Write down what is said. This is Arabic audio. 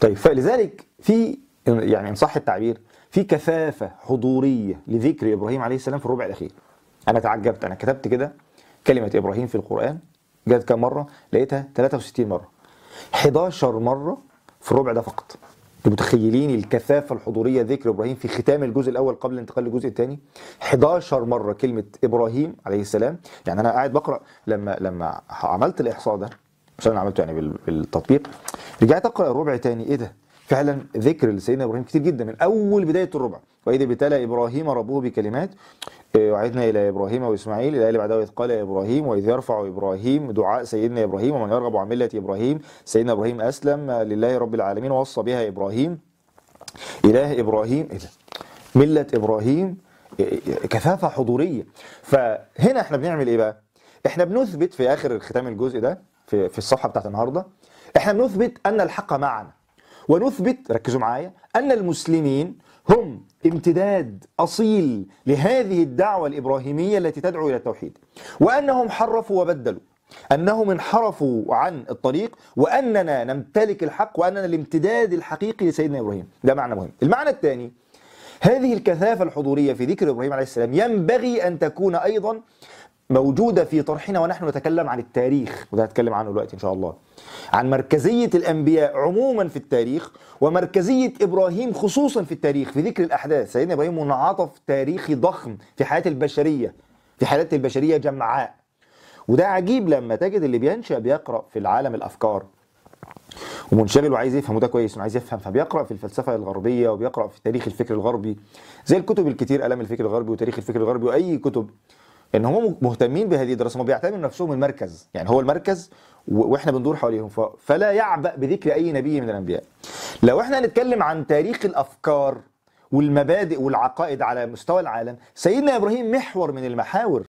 طيب فلذلك في يعني ان صح التعبير في كثافه حضوريه لذكر ابراهيم عليه السلام في الربع الاخير انا تعجبت انا كتبت كده كلمه ابراهيم في القران جت كم مره لقيتها 63 مره 11 مره في الربع ده فقط انتوا متخيلين الكثافه الحضوريه ذكر ابراهيم في ختام الجزء الاول قبل الانتقال للجزء الثاني 11 مره كلمه ابراهيم عليه السلام يعني انا قاعد بقرا لما لما عملت الاحصاء ده مش انا عملته يعني بالتطبيق رجعت اقرا الربع تاني ايه ده فعلا ذكر لسيدنا ابراهيم كتير جدا من اول بدايه الربع واذ ابتلى ابراهيم ربه بكلمات آه، وعدنا الى ابراهيم واسماعيل الى اللي بعدها قال ابراهيم واذ يرفع ابراهيم دعاء سيدنا ابراهيم ومن يرغب عن مله ابراهيم سيدنا ابراهيم اسلم آه، لله رب العالمين ووصى بها ابراهيم اله ابراهيم إيه مله ابراهيم آه، كثافه حضوريه فهنا احنا بنعمل ايه بقى؟ احنا بنثبت في اخر ختام الجزء ده في, في الصفحه بتاعت النهارده احنا بنثبت ان الحق معنا ونثبت ركزوا معايا ان المسلمين هم امتداد اصيل لهذه الدعوه الابراهيميه التي تدعو الى التوحيد وانهم حرفوا وبدلوا انهم انحرفوا عن الطريق واننا نمتلك الحق واننا الامتداد الحقيقي لسيدنا ابراهيم ده معنى مهم المعنى الثاني هذه الكثافة الحضورية في ذكر إبراهيم عليه السلام ينبغي أن تكون أيضا موجودة في طرحنا ونحن نتكلم عن التاريخ وده هتكلم عنه دلوقتي إن شاء الله عن مركزية الأنبياء عموما في التاريخ ومركزية إبراهيم خصوصا في التاريخ في ذكر الأحداث سيدنا إبراهيم منعطف تاريخي ضخم في حياة البشرية في حياة البشرية جمعاء وده عجيب لما تجد اللي بينشأ بيقرأ في العالم الأفكار ومنشغل وعايز يفهم وده كويس وعايز يفهم فبيقرا في الفلسفه الغربيه وبيقرا في تاريخ الفكر الغربي زي الكتب الكتير الام الفكر الغربي وتاريخ الفكر الغربي واي كتب ان هم مهتمين بهذه الدراسه هم بيعتبروا نفسهم المركز يعني هو المركز واحنا بندور حواليهم فلا يعبأ بذكر اي نبي من الانبياء لو احنا هنتكلم عن تاريخ الافكار والمبادئ والعقائد على مستوى العالم سيدنا ابراهيم محور من المحاور